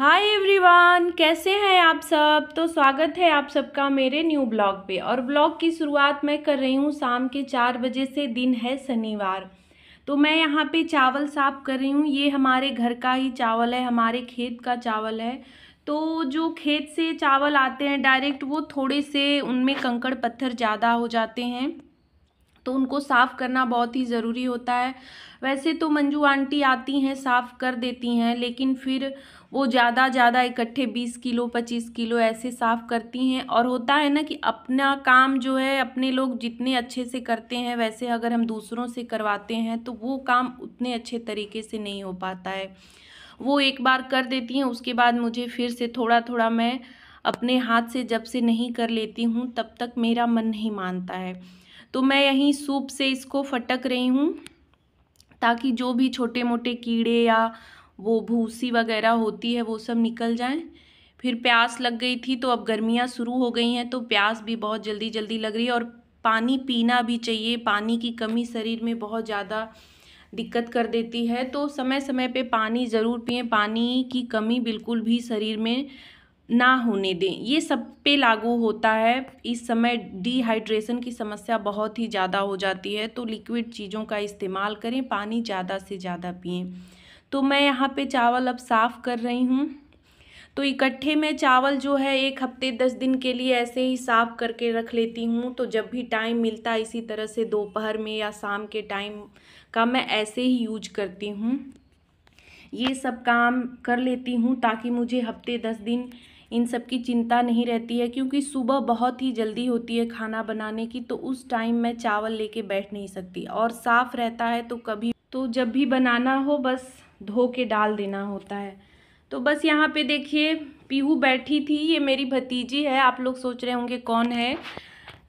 hi everyone कैसे हैं आप सब तो स्वागत है आप सबका मेरे न्यू ब्लॉग पे और ब्लॉग की शुरुआत मैं कर रही हूँ शाम के चार बजे से दिन है शनिवार तो मैं यहाँ पे चावल साफ कर रही हूँ ये हमारे घर का ही चावल है हमारे खेत का चावल है तो जो खेत से चावल आते हैं डायरेक्ट वो थोड़े से उनमें कंकड़ पत्थर ज़्यादा हो जाते हैं तो उनको साफ़ करना बहुत ही ज़रूरी होता है वैसे तो मंजू आंटी आती हैं साफ़ कर देती हैं लेकिन फिर वो ज़्यादा ज़्यादा इकट्ठे बीस किलो पच्चीस किलो ऐसे साफ़ करती हैं और होता है ना कि अपना काम जो है अपने लोग जितने अच्छे से करते हैं वैसे अगर हम दूसरों से करवाते हैं तो वो काम उतने अच्छे तरीके से नहीं हो पाता है वो एक बार कर देती हैं उसके बाद मुझे फिर से थोड़ा थोड़ा मैं अपने हाथ से जब से नहीं कर लेती हूँ तब तक मेरा मन नहीं मानता है तो मैं यहीं सूप से इसको फटक रही हूँ ताकि जो भी छोटे मोटे कीड़े या वो भूसी वगैरह होती है वो सब निकल जाए फिर प्यास लग गई थी तो अब गर्मियाँ शुरू हो गई हैं तो प्यास भी बहुत जल्दी जल्दी लग रही है और पानी पीना भी चाहिए पानी की कमी शरीर में बहुत ज़्यादा दिक्कत कर देती है तो समय समय पे पानी ज़रूर पिए पानी की कमी बिल्कुल भी शरीर में ना होने दें ये सब पे लागू होता है इस समय डिहाइड्रेशन की समस्या बहुत ही ज़्यादा हो जाती है तो लिक्विड चीज़ों का इस्तेमाल करें पानी ज़्यादा से ज़्यादा पिएँ तो मैं यहाँ पे चावल अब साफ़ कर रही हूँ तो इकट्ठे में चावल जो है एक हफ्ते दस दिन के लिए ऐसे ही साफ़ करके रख लेती हूँ तो जब भी टाइम मिलता है इसी तरह से दोपहर में या शाम के टाइम का मैं ऐसे ही यूज करती हूँ ये सब काम कर लेती हूँ ताकि मुझे हफ्ते दस दिन इन सब की चिंता नहीं रहती है क्योंकि सुबह बहुत ही जल्दी होती है खाना बनाने की तो उस टाइम मैं चावल लेके बैठ नहीं सकती और साफ़ रहता है तो कभी तो जब भी बनाना हो बस धो के डाल देना होता है तो बस यहाँ पे देखिए पीहू बैठी थी ये मेरी भतीजी है आप लोग सोच रहे होंगे कौन है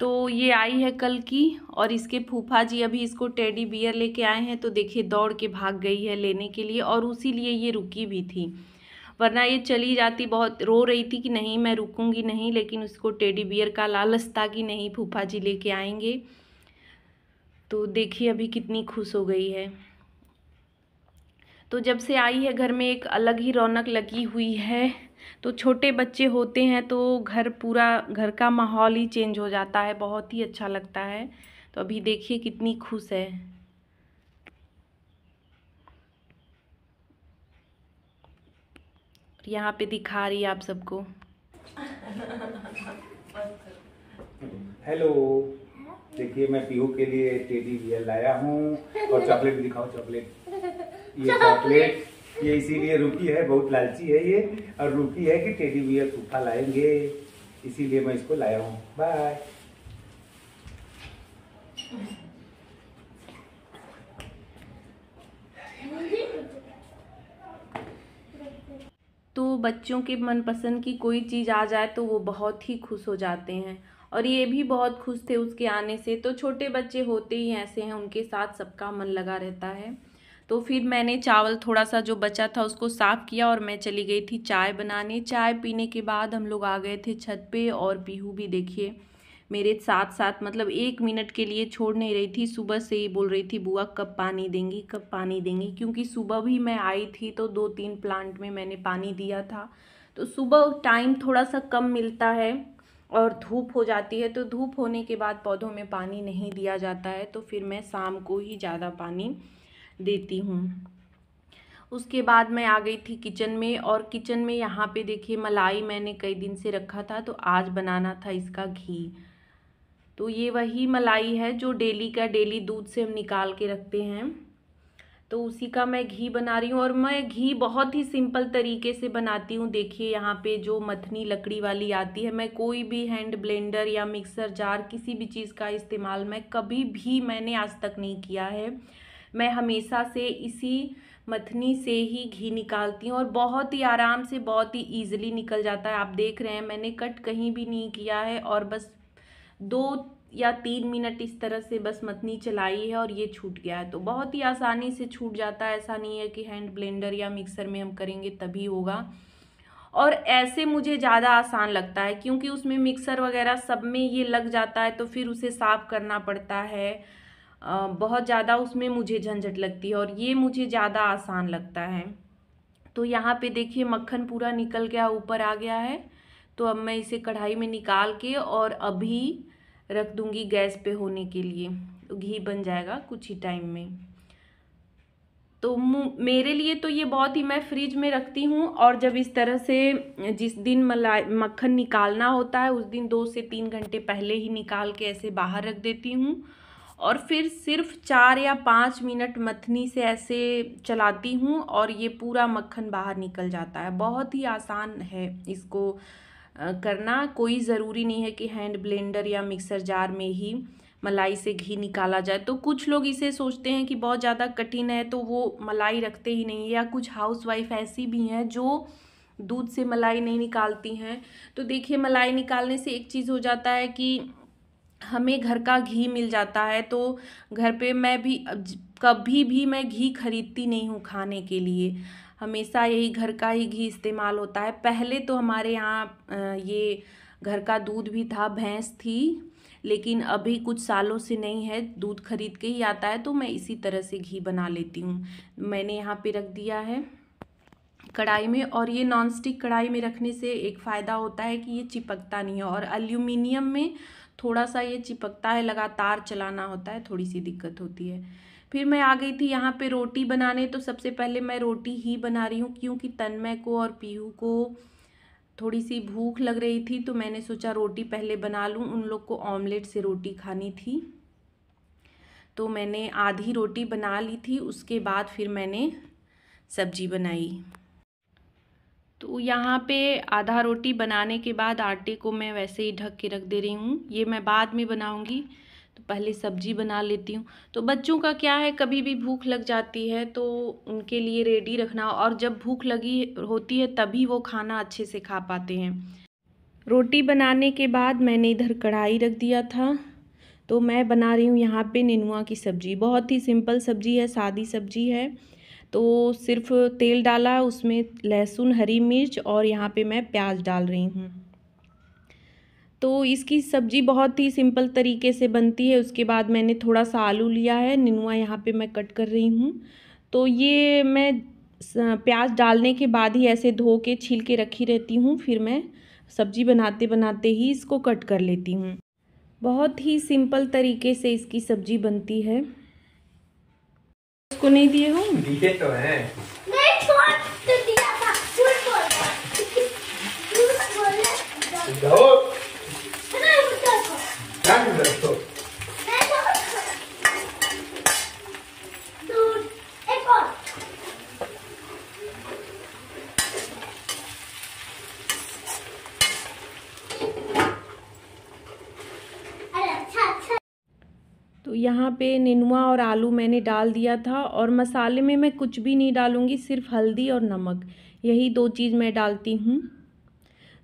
तो ये आई है कल की और इसके फूफा जी अभी इसको टेडी बियर लेके आए हैं तो देखिए दौड़ के भाग गई है लेने के लिए और उसी लिए ये रुकी भी थी वरना ये चली जाती बहुत रो रही थी कि नहीं मैं रुकूंगी नहीं लेकिन उसको टेडी बियर का लालच था कि नहीं फूफा जी लेके आएंगे तो देखिए अभी कितनी खुश हो गई है तो जब से आई है घर में एक अलग ही रौनक लगी हुई है तो छोटे बच्चे होते हैं तो घर पूरा घर का माहौल ही चेंज हो जाता है बहुत ही अच्छा लगता है तो अभी देखिए कितनी खुश है यहाँ पे दिखा रही है आप सबको हेलो देखिए मैं पीहू के लिए टेडी बियर लाया हूँ और चॉकलेट भी दिखाओ चॉकलेट ये चॉकलेट ये इसीलिए रुकी है बहुत लालची है ये और रुकी है कि टेडी बियर सूखा लाएंगे इसीलिए मैं इसको लाया हूँ बाय तो बच्चों के मनपसंद की कोई चीज़ आ जाए तो वो बहुत ही खुश हो जाते हैं और ये भी बहुत खुश थे उसके आने से तो छोटे बच्चे होते ही ऐसे हैं उनके साथ सबका मन लगा रहता है तो फिर मैंने चावल थोड़ा सा जो बचा था उसको साफ़ किया और मैं चली गई थी चाय बनाने चाय पीने के बाद हम लोग आ गए थे छत पे और पीहू भी देखिए मेरे साथ साथ मतलब एक मिनट के लिए छोड़ नहीं रही थी सुबह से ही बोल रही थी बुआ कब पानी देंगी कब पानी देंगी क्योंकि सुबह भी मैं आई थी तो दो तीन प्लांट में मैंने पानी दिया था तो सुबह टाइम थोड़ा सा कम मिलता है और धूप हो जाती है तो धूप होने के बाद पौधों में पानी नहीं दिया जाता है तो फिर मैं शाम को ही ज़्यादा पानी देती हूँ उसके बाद मैं आ गई थी किचन में और किचन में यहाँ पे देखिए मलाई मैंने कई दिन से रखा था तो आज बनाना था इसका घी तो ये वही मलाई है जो डेली का डेली दूध से हम निकाल के रखते हैं तो उसी का मैं घी बना रही हूँ और मैं घी बहुत ही सिंपल तरीके से बनाती हूँ देखिए यहाँ पे जो मथनी लकड़ी वाली आती है मैं कोई भी हैंड ब्लेंडर या मिक्सर जार किसी भी चीज़ का इस्तेमाल मैं कभी भी मैंने आज तक नहीं किया है मैं हमेशा से इसी मथनी से ही घी निकालती हूँ और बहुत ही आराम से बहुत ही ईजिली निकल जाता है आप देख रहे हैं मैंने कट कहीं भी नहीं किया है और बस दो या तीन मिनट इस तरह से बस मतनी चलाई है और ये छूट गया है तो बहुत ही आसानी से छूट जाता है ऐसा नहीं है कि हैंड ब्लेंडर या मिक्सर में हम करेंगे तभी होगा और ऐसे मुझे ज़्यादा आसान लगता है क्योंकि उसमें मिक्सर वगैरह सब में ये लग जाता है तो फिर उसे साफ़ करना पड़ता है बहुत ज़्यादा उसमें मुझे झंझट लगती है और ये मुझे ज़्यादा आसान लगता है तो यहाँ पे देखिए मक्खन पूरा निकल गया ऊपर आ गया है तो अब मैं इसे कढ़ाई में निकाल के और अभी रख दूंगी गैस पे होने के लिए तो घी बन जाएगा कुछ ही टाइम में तो मेरे लिए तो ये बहुत ही मैं फ्रिज में रखती हूँ और जब इस तरह से जिस दिन मलाई मक्खन निकालना होता है उस दिन दो से तीन घंटे पहले ही निकाल के ऐसे बाहर रख देती हूँ और फिर सिर्फ चार या पाँच मिनट मथनी से ऐसे चलाती हूँ और ये पूरा मक्खन बाहर निकल जाता है बहुत ही आसान है इसको करना कोई ज़रूरी नहीं है कि हैंड ब्लेंडर या मिक्सर जार में ही मलाई से घी निकाला जाए तो कुछ लोग इसे सोचते हैं कि बहुत ज़्यादा कठिन है तो वो मलाई रखते ही नहीं या कुछ हाउसवाइफ ऐसी भी हैं जो दूध से मलाई नहीं निकालती हैं तो देखिए मलाई निकालने से एक चीज़ हो जाता है कि हमें घर का घी मिल जाता है तो घर पे मैं भी कभी भी मैं घी खरीदती नहीं हूँ खाने के लिए हमेशा यही घर का ही घी इस्तेमाल होता है पहले तो हमारे यहाँ ये घर का दूध भी था भैंस थी लेकिन अभी कुछ सालों से नहीं है दूध खरीद के ही आता है तो मैं इसी तरह से घी बना लेती हूँ मैंने यहाँ पे रख दिया है कढ़ाई में और ये नॉन स्टिक कढ़ाई में रखने से एक फ़ायदा होता है कि ये चिपकता नहीं है और अल्यूमिनियम में थोड़ा सा ये चिपकता है लगातार चलाना होता है थोड़ी सी दिक्कत होती है फिर मैं आ गई थी यहाँ पे रोटी बनाने तो सबसे पहले मैं रोटी ही बना रही हूँ क्योंकि तन्मय को और पीहू को थोड़ी सी भूख लग रही थी तो मैंने सोचा रोटी पहले बना लूँ उन लोग को ऑमलेट से रोटी खानी थी तो मैंने आधी रोटी बना ली थी उसके बाद फिर मैंने सब्जी बनाई तो यहाँ पे आधा रोटी बनाने के बाद आटे को मैं वैसे ही ढक के रख दे रही हूँ ये मैं बाद में बनाऊँगी तो पहले सब्जी बना लेती हूँ तो बच्चों का क्या है कभी भी भूख लग जाती है तो उनके लिए रेडी रखना और जब भूख लगी होती है तभी वो खाना अच्छे से खा पाते हैं रोटी बनाने के बाद मैंने इधर कढ़ाई रख दिया था तो मैं बना रही हूँ यहाँ पे नेनुआ की सब्ज़ी बहुत ही सिंपल सब्ज़ी है सादी सब्ज़ी है तो सिर्फ तेल डाला उसमें लहसुन हरी मिर्च और यहाँ पे मैं प्याज डाल रही हूँ तो इसकी सब्ज़ी बहुत ही सिंपल तरीके से बनती है उसके बाद मैंने थोड़ा सा आलू लिया है निनुआ यहाँ पे मैं कट कर रही हूँ तो ये मैं प्याज डालने के बाद ही ऐसे धो के छील के रखी रहती हूँ फिर मैं सब्ज़ी बनाते बनाते ही इसको कट कर लेती हूँ बहुत ही सिंपल तरीके से इसकी सब्ज़ी बनती है उसको नहीं दिए तो तो हूँ तो है तो यहाँ पे नेनुआ और आलू मैंने डाल दिया था और मसाले में मैं कुछ भी नहीं डालूँगी सिर्फ हल्दी और नमक यही दो चीज़ मैं डालती हूँ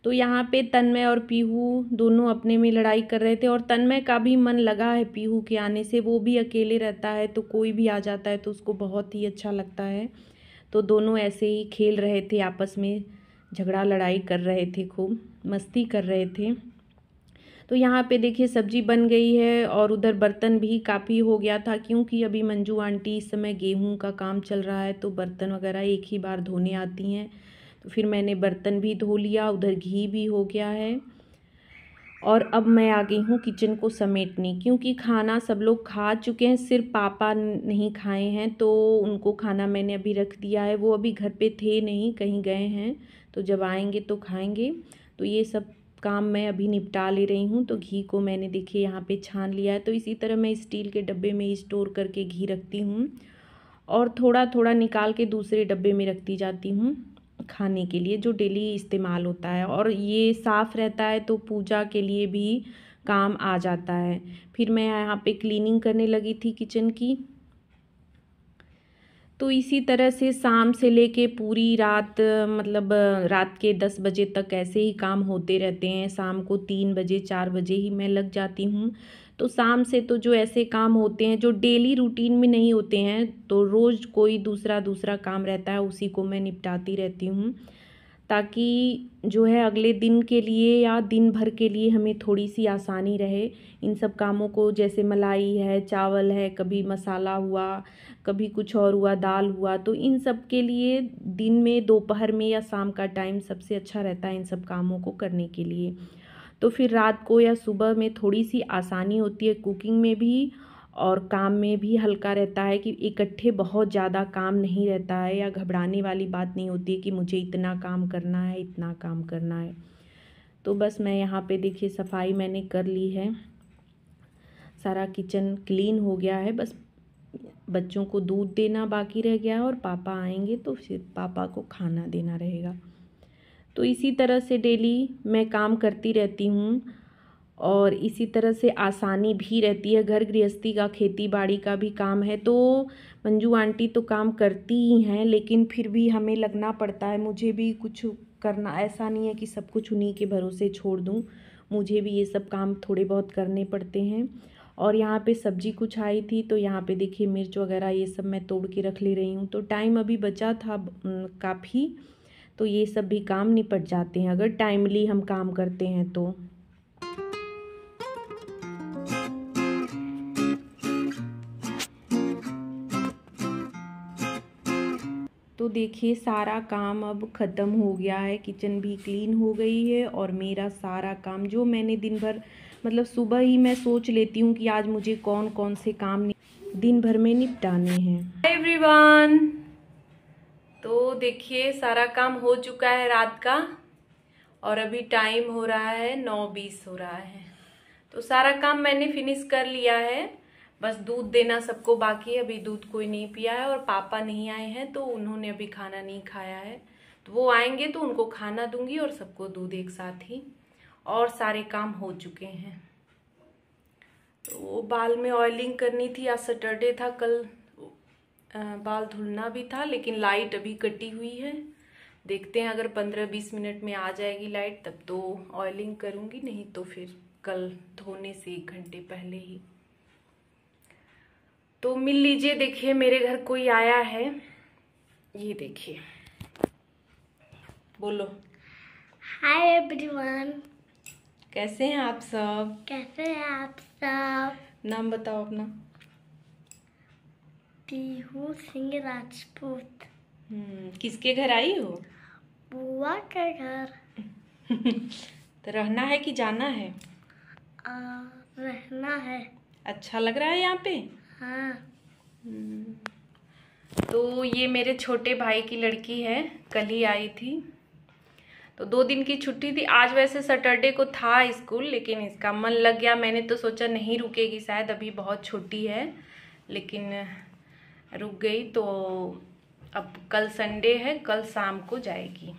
तो यहाँ पे तन्मय और पीहू दोनों अपने में लड़ाई कर रहे थे और तन्मय का भी मन लगा है पीहू के आने से वो भी अकेले रहता है तो कोई भी आ जाता है तो उसको बहुत ही अच्छा लगता है तो दोनों ऐसे ही खेल रहे थे आपस में झगड़ा लड़ाई कर रहे थे खूब मस्ती कर रहे थे तो यहाँ पे देखिए सब्जी बन गई है और उधर बर्तन भी काफ़ी हो गया था क्योंकि अभी मंजू आंटी इस समय गेहूँ का काम चल रहा है तो बर्तन वगैरह एक ही बार धोने आती हैं तो फिर मैंने बर्तन भी धो लिया उधर घी भी हो गया है और अब मैं आ गई हूँ किचन को समेटने क्योंकि खाना सब लोग खा चुके हैं सिर्फ पापा नहीं खाए हैं तो उनको खाना मैंने अभी रख दिया है वो अभी घर पे थे नहीं कहीं गए हैं तो जब आएंगे तो खाएंगे तो ये सब काम मैं अभी निपटा ले रही हूँ तो घी को मैंने देखिए यहाँ पे छान लिया है तो इसी तरह मैं स्टील के डब्बे में स्टोर करके घी रखती हूँ और थोड़ा थोड़ा निकाल के दूसरे डब्बे में रखती जाती हूँ खाने के लिए जो डेली इस्तेमाल होता है और ये साफ़ रहता है तो पूजा के लिए भी काम आ जाता है फिर मैं यहाँ पे क्लीनिंग करने लगी थी किचन की तो इसी तरह से शाम से लेके पूरी रात मतलब रात के दस बजे तक ऐसे ही काम होते रहते हैं शाम को तीन बजे चार बजे ही मैं लग जाती हूँ तो शाम से तो जो ऐसे काम होते हैं जो डेली रूटीन में नहीं होते हैं तो रोज़ कोई दूसरा दूसरा काम रहता है उसी को मैं निपटाती रहती हूँ ताकि जो है अगले दिन के लिए या दिन भर के लिए हमें थोड़ी सी आसानी रहे इन सब कामों को जैसे मलाई है चावल है कभी मसाला हुआ कभी कुछ और हुआ दाल हुआ तो इन सब के लिए दिन में दोपहर में या शाम का टाइम सबसे अच्छा रहता है इन सब कामों को करने के लिए तो फिर रात को या सुबह में थोड़ी सी आसानी होती है कुकिंग में भी और काम में भी हल्का रहता है कि इकट्ठे बहुत ज़्यादा काम नहीं रहता है या घबराने वाली बात नहीं होती कि मुझे इतना काम करना है इतना काम करना है तो बस मैं यहाँ पे देखिए सफाई मैंने कर ली है सारा किचन क्लीन हो गया है बस बच्चों को दूध देना बाकी रह गया है और पापा आएंगे तो फिर पापा को खाना देना रहेगा तो इसी तरह से डेली मैं काम करती रहती हूँ और इसी तरह से आसानी भी रहती है घर गृहस्थी का खेती बाड़ी का भी काम है तो मंजू आंटी तो काम करती ही हैं लेकिन फिर भी हमें लगना पड़ता है मुझे भी कुछ करना ऐसा नहीं है कि सब कुछ उन्हीं के भरोसे छोड़ दूँ मुझे भी ये सब काम थोड़े बहुत करने पड़ते हैं और यहाँ पे सब्जी कुछ आई थी तो यहाँ पे देखिए मिर्च वगैरह ये सब मैं तोड़ के रख ले रही हूँ तो टाइम अभी बचा था काफ़ी तो ये सब भी काम निपट जाते हैं अगर टाइमली हम काम करते हैं तो देखिए सारा काम अब ख़त्म हो गया है किचन भी क्लीन हो गई है और मेरा सारा काम जो मैंने दिन भर मतलब सुबह ही मैं सोच लेती हूँ कि आज मुझे कौन कौन से काम दिन भर में निपटाने हैं एवरीवन तो देखिए सारा काम हो चुका है रात का और अभी टाइम हो रहा है नौ बीस हो रहा है तो सारा काम मैंने फिनिश कर लिया है बस दूध देना सबको बाकी है अभी दूध कोई नहीं पिया है और पापा नहीं आए हैं तो उन्होंने अभी खाना नहीं खाया है तो वो आएंगे तो उनको खाना दूंगी और सबको दूध एक साथ ही और सारे काम हो चुके हैं तो वो बाल में ऑयलिंग करनी थी आज सैटरडे था कल बाल धुलना भी था लेकिन लाइट अभी कटी हुई है देखते हैं अगर पंद्रह बीस मिनट में आ जाएगी लाइट तब तो ऑयलिंग करूँगी नहीं तो फिर कल धोने से एक घंटे पहले ही तो मिल लीजिए देखिए मेरे घर कोई आया है ये देखिए बोलो हाय एवरीवन कैसे हैं आप सब कैसे हैं आप सब नाम बताओ अपना पीहू सिंह राजपूत हम्म, किसके घर आई हो बुआ के घर तो रहना है कि जाना है आ, रहना है अच्छा लग रहा है यहाँ पे हाँ तो ये मेरे छोटे भाई की लड़की है कल ही आई थी तो दो दिन की छुट्टी थी आज वैसे सैटरडे को था स्कूल लेकिन इसका मन लग गया मैंने तो सोचा नहीं रुकेगी शायद अभी बहुत छोटी है लेकिन रुक गई तो अब कल संडे है कल शाम को जाएगी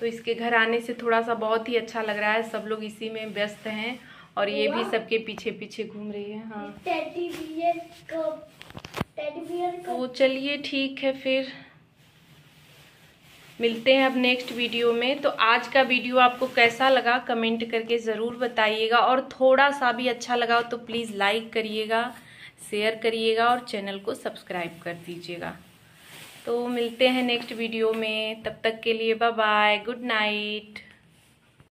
तो इसके घर आने से थोड़ा सा बहुत ही अच्छा लग रहा है सब लोग इसी में व्यस्त हैं और ये भी सबके पीछे पीछे घूम रही है हाँ तो चलिए ठीक है फिर मिलते हैं अब नेक्स्ट वीडियो में तो आज का वीडियो आपको कैसा लगा कमेंट करके ज़रूर बताइएगा और थोड़ा सा भी अच्छा लगा तो प्लीज़ लाइक करिएगा शेयर करिएगा और चैनल को सब्सक्राइब कर दीजिएगा तो मिलते हैं नेक्स्ट वीडियो में तब तक के लिए बाय बाय गुड नाइट